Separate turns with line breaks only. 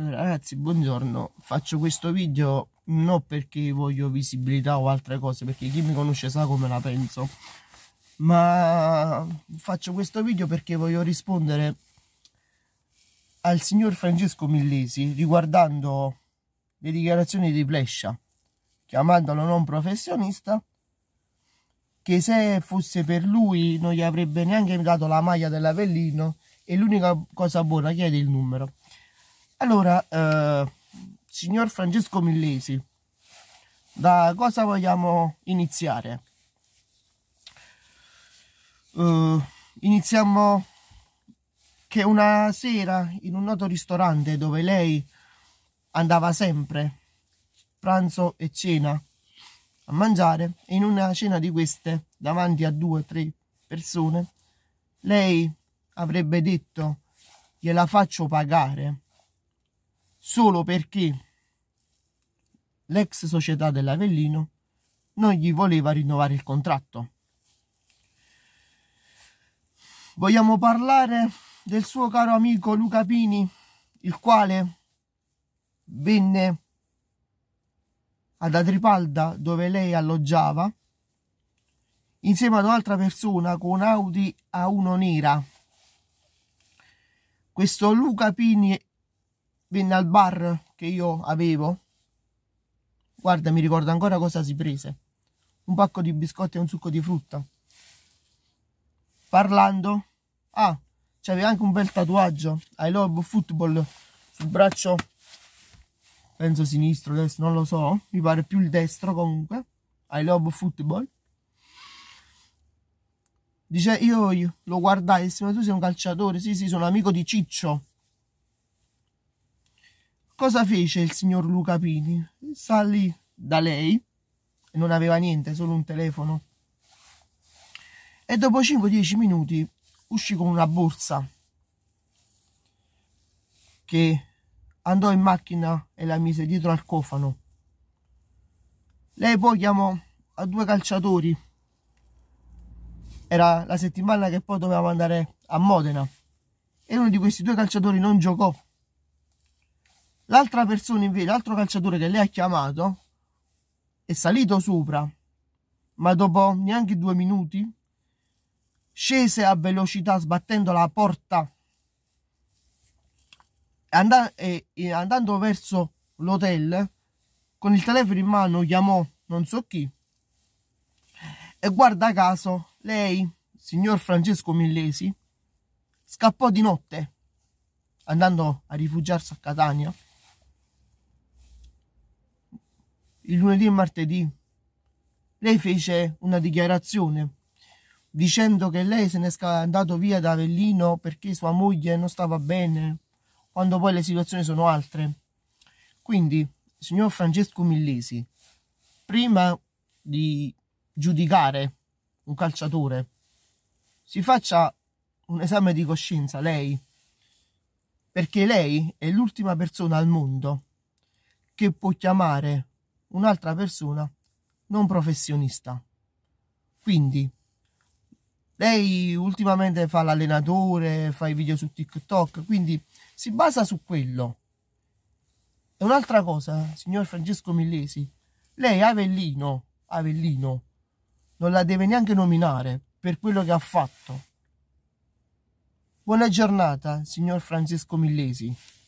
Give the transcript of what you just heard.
Allora ragazzi buongiorno faccio questo video non perché voglio visibilità o altre cose perché chi mi conosce sa come la penso ma faccio questo video perché voglio rispondere al signor Francesco Millesi riguardando le dichiarazioni di Plescia chiamandolo non professionista che se fosse per lui non gli avrebbe neanche dato la maglia dell'Avellino e l'unica cosa buona che è il numero allora, eh, signor Francesco Millesi, da cosa vogliamo iniziare? Uh, iniziamo che una sera in un noto ristorante dove lei andava sempre, pranzo e cena, a mangiare, e in una cena di queste, davanti a due o tre persone, lei avrebbe detto gliela faccio pagare solo perché l'ex società dell'Avellino non gli voleva rinnovare il contratto. Vogliamo parlare del suo caro amico Luca Pini, il quale venne ad Adripalda dove lei alloggiava insieme ad un'altra persona con Audi A1 nera. Questo Luca Pini venne al bar che io avevo. Guarda, mi ricordo ancora cosa si prese. Un pacco di biscotti e un succo di frutta. Parlando, ah, c'aveva anche un bel tatuaggio. I love football sul braccio, penso sinistro, destro, non lo so. Mi pare più il destro comunque. I love football. Dice io, io lo guardai e disse, ma tu sei un calciatore? Sì, sì, sono amico di Ciccio Cosa fece il signor Luca Pini? Salì da lei, non aveva niente, solo un telefono. E dopo 5-10 minuti uscì con una borsa che andò in macchina e la mise dietro al cofano. Lei poi chiamò a due calciatori. Era la settimana che poi dovevamo andare a Modena. E uno di questi due calciatori non giocò L'altra persona invece, l'altro calciatore che lei ha chiamato, è salito sopra, ma dopo neanche due minuti scese a velocità sbattendo la porta and e, e andando verso l'hotel con il telefono in mano chiamò non so chi e guarda caso lei signor Francesco Millesi scappò di notte andando a rifugiarsi a Catania il lunedì e martedì, lei fece una dichiarazione dicendo che lei se n'è andato via da Avellino perché sua moglie non stava bene, quando poi le situazioni sono altre. Quindi, signor Francesco Millesi, prima di giudicare un calciatore, si faccia un esame di coscienza lei, perché lei è l'ultima persona al mondo che può chiamare un'altra persona non professionista. Quindi, lei ultimamente fa l'allenatore, fa i video su TikTok, quindi si basa su quello. E un'altra cosa, signor Francesco Millesi, lei Avellino, Avellino, non la deve neanche nominare per quello che ha fatto. Buona giornata, signor Francesco Millesi.